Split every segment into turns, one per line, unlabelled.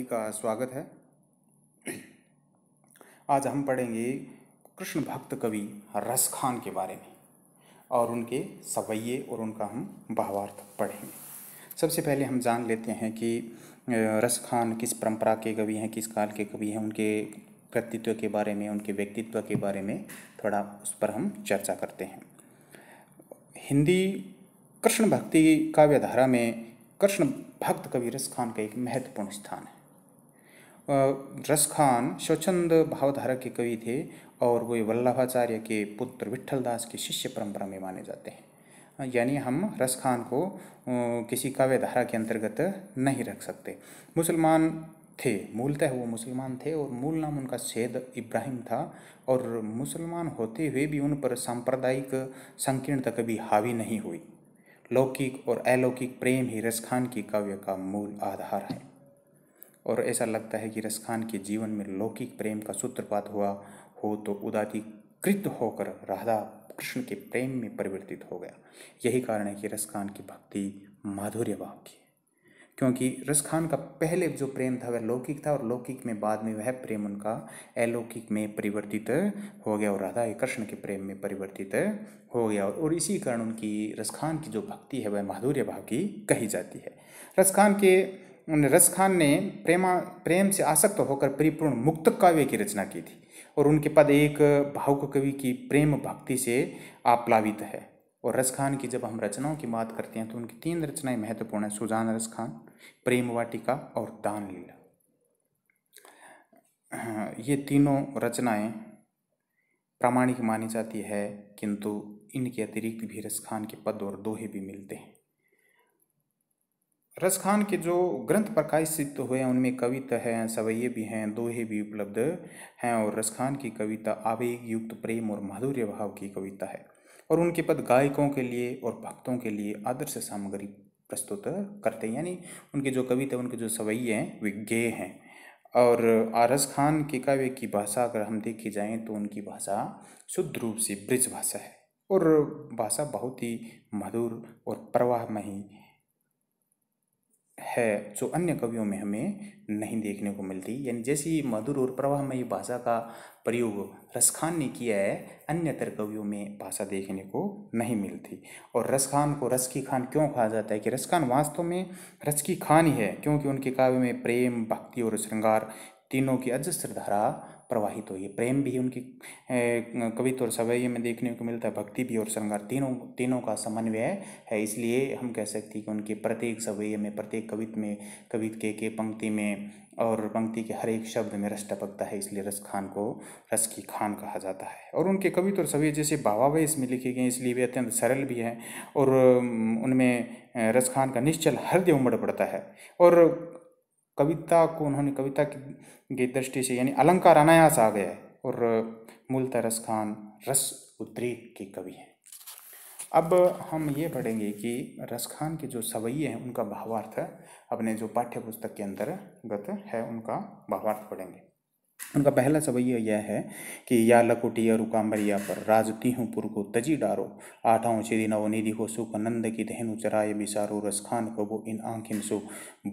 का स्वागत है आज हम पढ़ेंगे कृष्ण भक्त कवि रस खान के बारे में और उनके सवैये और उनका हम भावार्थ पढ़ेंगे सबसे पहले हम जान लेते हैं कि रस खान किस परंपरा के कवि हैं किस काल के कवि हैं उनके कृतित्व के बारे में उनके व्यक्तित्व के बारे में थोड़ा उस पर हम चर्चा करते हैं हिंदी कृष्ण भक्ति काव्यधारा में कृष्ण भक्त कवि रस खान का एक महत्वपूर्ण स्थान है रस खान स्वच्छंद भावधारा के कवि थे और वे वल्लभाचार्य के पुत्र विठ्ठलदास के शिष्य परंपरा में माने जाते हैं यानी हम रस खान को किसी काव्य धारा के अंतर्गत नहीं रख सकते मुसलमान थे मूलतः वो मुसलमान थे और मूल नाम उनका सैद इब्राहिम था और मुसलमान होते हुए भी उन पर सांप्रदायिक संकीर्णता कभी हावी नहीं हुई लौकिक और अलौकिक प्रेम ही रस खान की काव्य का मूल आधार है और ऐसा लगता है कि रसखान के जीवन में लौकिक प्रेम का सूत्रपात हुआ हो तो उदाती कृत होकर राधा कृष्ण के प्रेम में परिवर्तित हो गया यही कारण है कि रसखान की भक्ति माधुर्य भाव की क्योंकि रसखान का पहले जो प्रेम था वह लौकिक था और लौकिक में बाद में वह प्रेम उनका अलौकिक में परिवर्तित हो गया और राधा कृष्ण के प्रेम में परिवर्तित हो गया और इसी कारण उनकी रसखान की जो भक्ति है वह माधुर्य भाव की कही जाती है रसखान के रस खान ने प्रेमा प्रेम से आसक्त होकर परिपूर्ण मुक्त काव्य की रचना की थी और उनके पद एक भावुक कवि की प्रेम भक्ति से आप्लावित है और रस खान की जब हम रचनाओं की बात करते हैं तो उनकी तीन रचनाएं महत्वपूर्ण हैं सुजान रस खान प्रेम वाटिका और दान लीला ये तीनों रचनाएं प्रामाणिक मानी जाती है किंतु इनके अतिरिक्त भी रस खान के पद और दोहे भी मिलते हैं रस खान के जो ग्रंथ प्रकाशित हुए हैं उनमें कविता हैं सवैये भी हैं दोहे भी उपलब्ध हैं और रस खान की कविता आवेग युक्त प्रेम और माधुर्य भाव की कविता है और उनके पद गायकों के लिए और भक्तों के लिए आदर्श सामग्री प्रस्तुत करते हैं यानी उनके जो कविता उनके जो सवैये हैं वे गेय हैं और आरस खान के काव्य की भाषा अगर हम देखी जाएँ तो उनकी भाषा शुद्ध रूप से ब्रिज भाषा है और भाषा बहुत ही मधुर और प्रवाहमयी है जो अन्य कवियों में हमें नहीं देखने को मिलती यानी जैसी मधुर और प्रवाहमयी भाषा का प्रयोग रसखान ने किया है अन्यतर कवियों में भाषा देखने को नहीं मिलती और रसखान को रस की खान क्यों कहा जाता है कि रसखान वास्तव में रस की खान ही है क्योंकि उनके काव्य में प्रेम भक्ति और श्रृंगार तीनों की अजस्त्र धारा प्रवाहित हो ये प्रेम भी उनकी कवित्व और सवैये में देखने को मिलता है भक्ति भी और श्रृंगार तीनों तीनों का समन्वय है इसलिए हम कह सकते हैं कि उनके प्रत्येक सवैये में प्रत्येक कवित में कवित के के पंक्ति में और पंक्ति के हर एक शब्द में रस टपकता है इसलिए रस खान को रस की खान कहा जाता है और उनके कवित और सवैये जैसे भावावेश में लिखे गए इसलिए वे अत्यंत सरल भी हैं और उनमें रस खान का निश्चल हृदय उमड़ पड़ता है और कविता को उन्होंने कविता की दृष्टि से यानी अलंकार अनायास आ गया है और मूलतः रस खान रस उद्रेक के कवि हैं अब हम ये पढ़ेंगे कि रस खान के जो सवैये हैं उनका भावार्थ अपने जो पाठ्य पुस्तक के अंतर्गत है उनका भावार्थ पढ़ेंगे उनका पहला सवैया यह है कि या या रुकाम्बरिया पर राजती हूँ पुर को तजी डारो आठाओं नव निधि हो सुख नंद की धहनु चराय बिसारो रसखान कबो इन आंखिन सो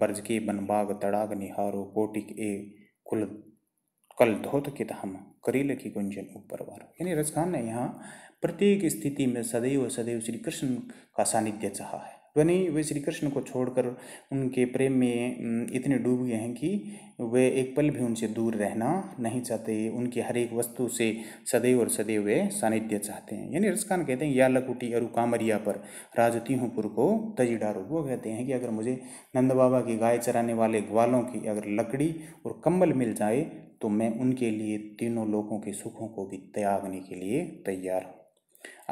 बर्ज के बन बाग तड़ाग निहारो कोटिक ए कुल कल धोत के तहम करील की गुंजन ऊपर वारो यानी रसखान ने यहाँ प्रत्येक स्थिति में सदैव सदैव श्री कृष्ण का सानिध्य चाहा है ध्वनि वे श्री कृष्ण को छोड़कर उनके प्रेम में इतने डूब गए हैं कि वे एक पल भी उनसे दूर रहना नहीं चाहते उनकी हर एक वस्तु से सदैव और सदैव वे सानिध्य चाहते हैं यानी रसकान कहते हैं या लकुटी अरु कामरिया पर राजती हूँ पुर को तजी डारो वो कहते हैं कि अगर मुझे नंद बाबा की गाय चराने वाले ग्वालों की अगर लकड़ी और कम्बल मिल जाए तो मैं उनके लिए तीनों लोगों के सुखों को भी त्यागने के लिए तैयार हूँ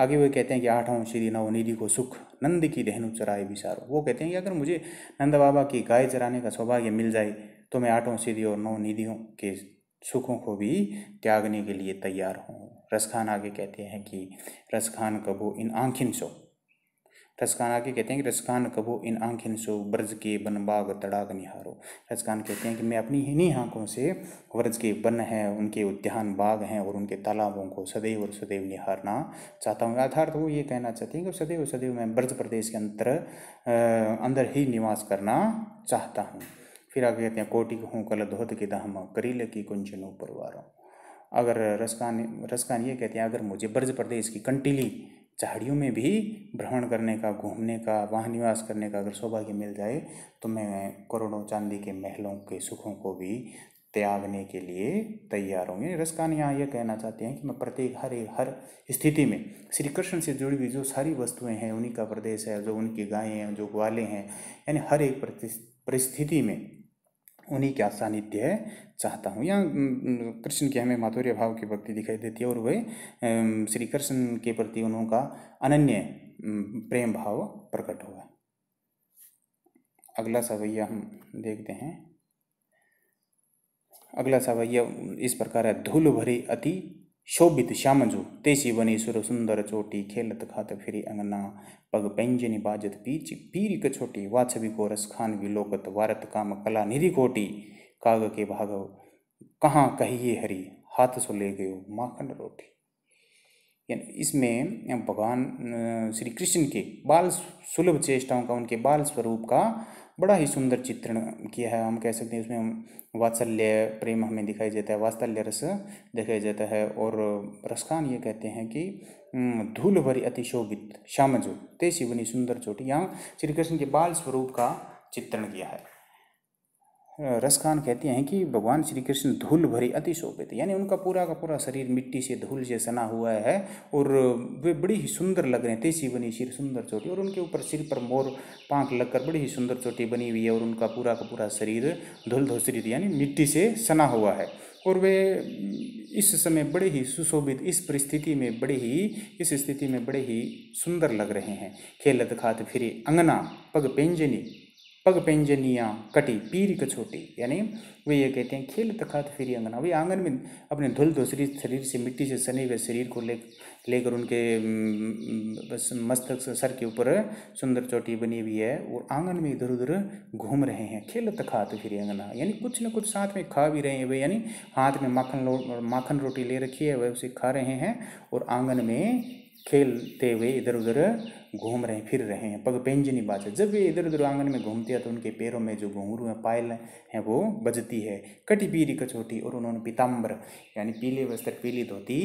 आगे वे कहते हैं कि आठवां श्री नवनिधि को सुख नंद की दहनु चराए विचारो वो कहते हैं कि अगर मुझे नंद बाबा की गाय चराने का सौभाग्य मिल जाए तो मैं आठवां श्री और नवनिधियों के सुखों को भी त्यागने के लिए तैयार हूँ रसखान आगे कहते हैं कि रस खान कबो इन आंखिन सो रसखान आके कहते हैं कि रसकान कबो इन आंखें सो ब्रज के बन बाग तड़ाग निहारो रसकान कहते हैं कि मैं अपनी इन्हीं आंखों से व्रज के वन हैं उनके उद्यान बाग हैं और उनके तालाबों को सदैव और सदैव निहारना चाहता हूँ अर्थात वो ये कहना चाहते हैं कि सदैव सदैव मैं ब्रज प्रदेश के अंतर अंदर ही निवास करना चाहता हूँ फिर आगे कहते हैं कोटिक हूँ कल धोत के दाम करील की कुंजनों वारों अगर रसकान रसकान ये कहते हैं अगर मुझे ब्रज प्रदेश की कंटीली झाड़ियों में भी भ्रमण करने का घूमने का वहाँ निवास करने का अगर सौभाग्य मिल जाए तो मैं करोड़ों चांदी के महलों के सुखों को भी त्यागने के लिए तैयार होंगे रसकान यहाँ यह कहना चाहते हैं कि मैं प्रत्येक हर एक हर स्थिति में श्री कृष्ण से जुड़ी हुई जो सारी वस्तुएं हैं उन्हीं का प्रदेश है जो उनकी गायें हैं जो ग्वाले हैं यानी हर एक परिस्थिति में उन्हीं का सानिध्य चाहता हूँ यहाँ कृष्ण के हमें माधुर्य भाव की भक्ति दिखाई देती है और वे श्री कृष्ण के प्रति उनका अनन्य प्रेम भाव प्रकट हुआ अगला सवैया हम देखते हैं अगला सवैया इस प्रकार है धूल भरी अति शोभित श्यामजू तेसी वनेश्वर सुंदर चोटी खेलत खात फिरी अंगना पग पैंजनी बाजत पीच पीर क छोटी वाछवि कोरस खान विलोकत वारत काम कला निधि कोटी काग के भागव कहाँ कहिए हरी हाथ सो ले गयो माखन रोटी इसमें भगवान श्री कृष्ण के बाल सुलभ चेष्टाओं का उनके बाल स्वरूप का बड़ा ही सुंदर चित्रण किया है हम कह सकते हैं उसमें वात्सल्य प्रेम हमें दिखाई देता है वात्सल्य रस दिखाई देता है और रसखान ये कहते हैं कि धूल भरी अतिशोभित श्याम जो तेसी बनी सुंदर चोटी यहाँ श्री कृष्ण के बाल स्वरूप का चित्रण किया है रस खान कहते हैं कि भगवान श्री कृष्ण धूल भरी अति शोभित यानी उनका पूरा का पूरा शरीर मिट्टी से धूल से सना हुआ है और वे बड़ी ही सुंदर लग रहे हैं तेजी बनी सिर सुंदर चोटी और उनके ऊपर सिर पर मोर पांक लगकर बड़ी ही सुंदर चोटी बनी हुई है और उनका पूरा का पूरा शरीर धूल धोसरी यानी मिट्टी से सना हुआ है और वे इस समय बड़े ही सुशोभित इस परिस्थिति में बड़े ही इस स्थिति में बड़े ही सुंदर लग रहे हैं खेलत खात फिरे अंगना पग पेंजनी पग पेंजनिया कटी पीर छोटी यानी वे ये कहते हैं खेल तखात तो फिर अंगना वे आंगन में अपने धुल दूसरी शरीर से मिट्टी से सने हुए शरीर को ले लेकर उनके मस्तक सर के ऊपर सुंदर चोटी बनी हुई है और आंगन में इधर उधर घूम रहे हैं खेल तखात तो फिरी अंगना यानी कुछ न कुछ साथ में खा भी रहे हैं वे यानी हाथ में माखन माखन रोटी ले रखी है वह उसे खा रहे हैं और आंगन में खेलते हुए इधर उधर घूम रहे हैं फिर रहे हैं पगपेंजनी बाज है जब वे इधर उधर आंगन में घूमते हैं तो उनके पैरों में जो घुंघरू हैं पायल हैं वो बजती है कटी पीरी कचोटी और उन्होंने पीताम्बर यानी पीले वस्त्र पीली धोती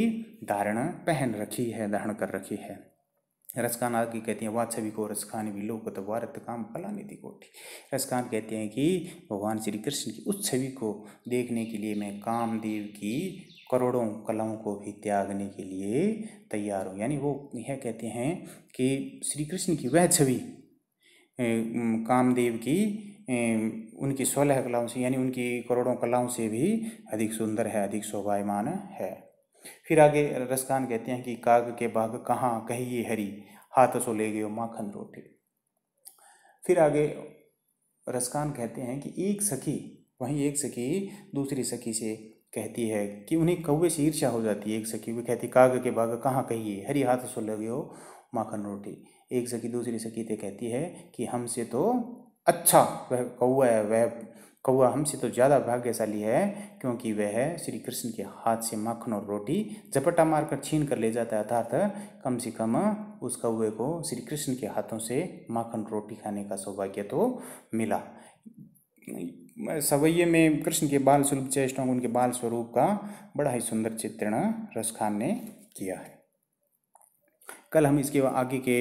धारण पहन रखी है धारण कर रखी है रसकान आगे कहती हैं छवि को रसखान भी लोग तो वारत काम पला निधि कोठी रसकान कहते हैं कि भगवान श्री कृष्ण की उस छवि को देखने के लिए मैं कामदेव की करोड़ों कलाओं को भी त्यागने के लिए तैयार हो यानी वो यह कहते हैं कि श्री कृष्ण की वह छवि कामदेव की उनकी सोलह कलाओं से यानी उनकी करोड़ों कलाओं से भी अधिक सुंदर है अधिक शोभायमान है फिर आगे रसकान कहते हैं कि काग के बाग कहाँ कहिए हरी हाथ सो ले गयो माखन रोटी फिर आगे रसकान कहते हैं कि एक सखी वहीं एक सखी दूसरी सखी से कहती है कि उन्हें कौवे से ईर्षा हो जाती है एक सखी वे कहती काग के बाग कहाँ कहिए हरी हाथ सो लगे हो माखन रोटी एक सखी दूसरी सखी तो कहती है कि हमसे तो अच्छा वह कौआ है वह कौआ हमसे तो ज़्यादा भाग्यशाली है क्योंकि वह श्री कृष्ण के हाथ से माखन और रोटी झपट्टा मारकर छीन कर ले जाता है अर्थात कम से कम उस कौए को श्री कृष्ण के हाथों से माखन रोटी खाने का सौभाग्य तो मिला सवैये में कृष्ण के बाल स्वरूप चेष्टाओं उनके बाल स्वरूप का बड़ा ही सुंदर चित्रण रसखान ने किया है कल हम इसके आगे के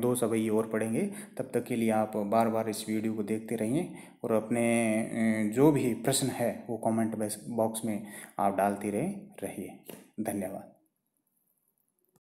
दो सवैये और पढ़ेंगे तब तक के लिए आप बार बार इस वीडियो को देखते रहिए और अपने जो भी प्रश्न है वो कमेंट बॉक्स में आप डालते रहे रहिए धन्यवाद